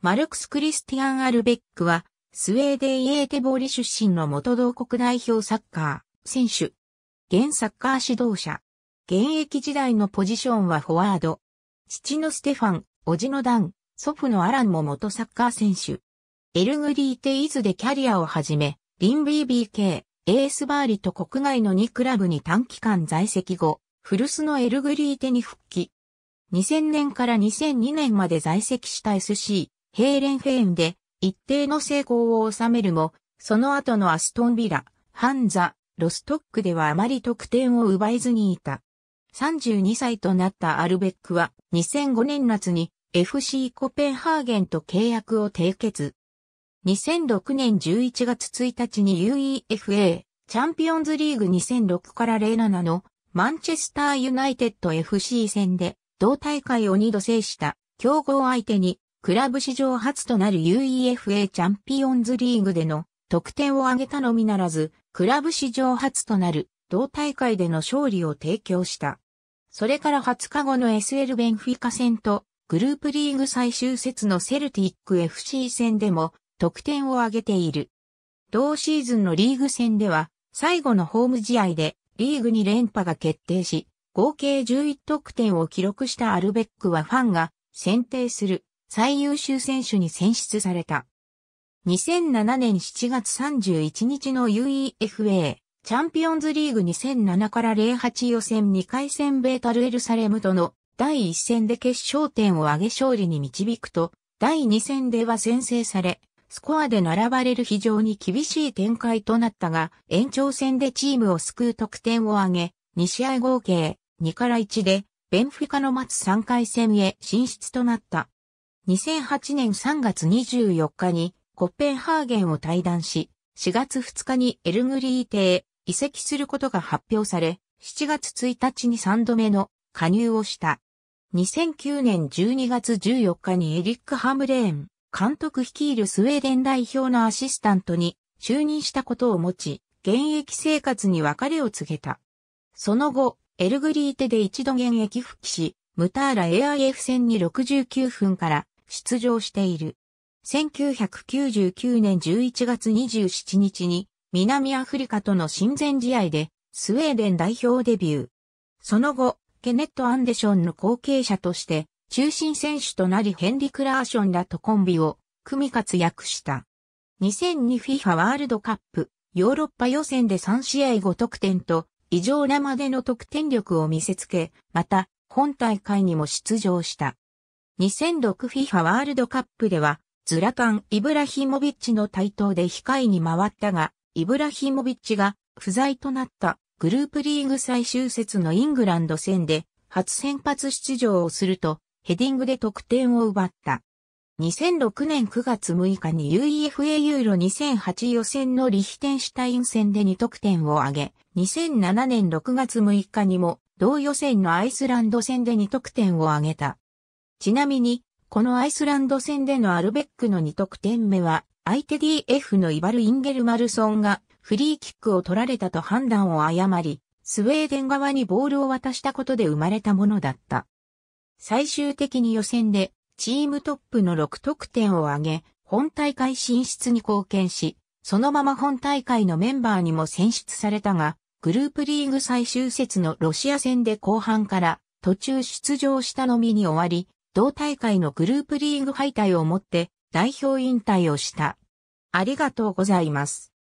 マルクス・クリスティアン・アルベックは、スウェーデン・エーテボーリ出身の元同国代表サッカー選手。現サッカー指導者。現役時代のポジションはフォワード。父のステファン、叔父のダン、祖父のアランも元サッカー選手。エルグリーテイズでキャリアを始め、リンビー・ー・ケ k エースバーリと国外の2クラブに短期間在籍後、古巣のエルグリーテに復帰。2000年から2002年まで在籍した SC、ヘーレンフェーンで一定の成功を収めるも、その後のアストンビラ、ハンザ、ロストックではあまり得点を奪えずにいた。32歳となったアルベックは2005年夏に FC コペンハーゲンと契約を締結。2006年11月1日に UEFA チャンピオンズリーグ2006から07のマンチェスターユナイテッド FC 戦で同大会を2度制した強豪相手にクラブ史上初となる UEFA チャンピオンズリーグでの得点を挙げたのみならず、クラブ史上初となる同大会での勝利を提供した。それから20日後の SL ベンフィカ戦と、グループリーグ最終節のセルティック FC 戦でも得点を挙げている。同シーズンのリーグ戦では、最後のホーム試合でリーグに連覇が決定し、合計11得点を記録したアルベックはファンが選定する最優秀選手に選出された。2007年7月31日の UEFA チャンピオンズリーグ2007から08予選2回戦ベータルエルサレムとの第1戦で決勝点を上げ勝利に導くと、第2戦では先制され、スコアで並ばれる非常に厳しい展開となったが、延長戦でチームを救う得点を挙げ、2試合合計2から1で、ベンフィカの待つ3回戦へ進出となった。2008年3月24日にコッペンハーゲンを退団し、4月2日にエルグリー邸移籍することが発表され、7月1日に3度目の加入をした。2009年12月14日にエリック・ハムレーン監督率いるスウェーデン代表のアシスタントに就任したことを持ち、現役生活に別れを告げた。その後、エルグリーテで一度現役復帰し、ムターラ AIF 戦に69分から出場している。1999年11月27日に南アフリカとの親善試合でスウェーデン代表デビュー。その後、ケネット・アンデションの後継者として中心選手となりヘンリ・クラーションらとコンビを組み活躍した。2002FIFA ワールドカップヨーロッパ予選で3試合5得点と異常なまでの得点力を見せつけ、また本大会にも出場した。2006FIFA ワールドカップでは、ズラタン・イブラヒモビッチの台頭で控えに回ったが、イブラヒモビッチが不在となったグループリーグ最終節のイングランド戦で初先発出場をするとヘディングで得点を奪った。2006年9月6日に UEFA ユーロ2008予選のリヒテンシュタイン戦で2得点を挙げ、2007年6月6日にも同予選のアイスランド戦で2得点を挙げた。ちなみに、このアイスランド戦でのアルベックの2得点目は、相手 DF のイバル・インゲルマルソンがフリーキックを取られたと判断を誤り、スウェーデン側にボールを渡したことで生まれたものだった。最終的に予選でチームトップの6得点を挙げ、本大会進出に貢献し、そのまま本大会のメンバーにも選出されたが、グループリーグ最終節のロシア戦で後半から途中出場したのみに終わり、同大会のグループリーグ敗退をもって代表引退をした。ありがとうございます。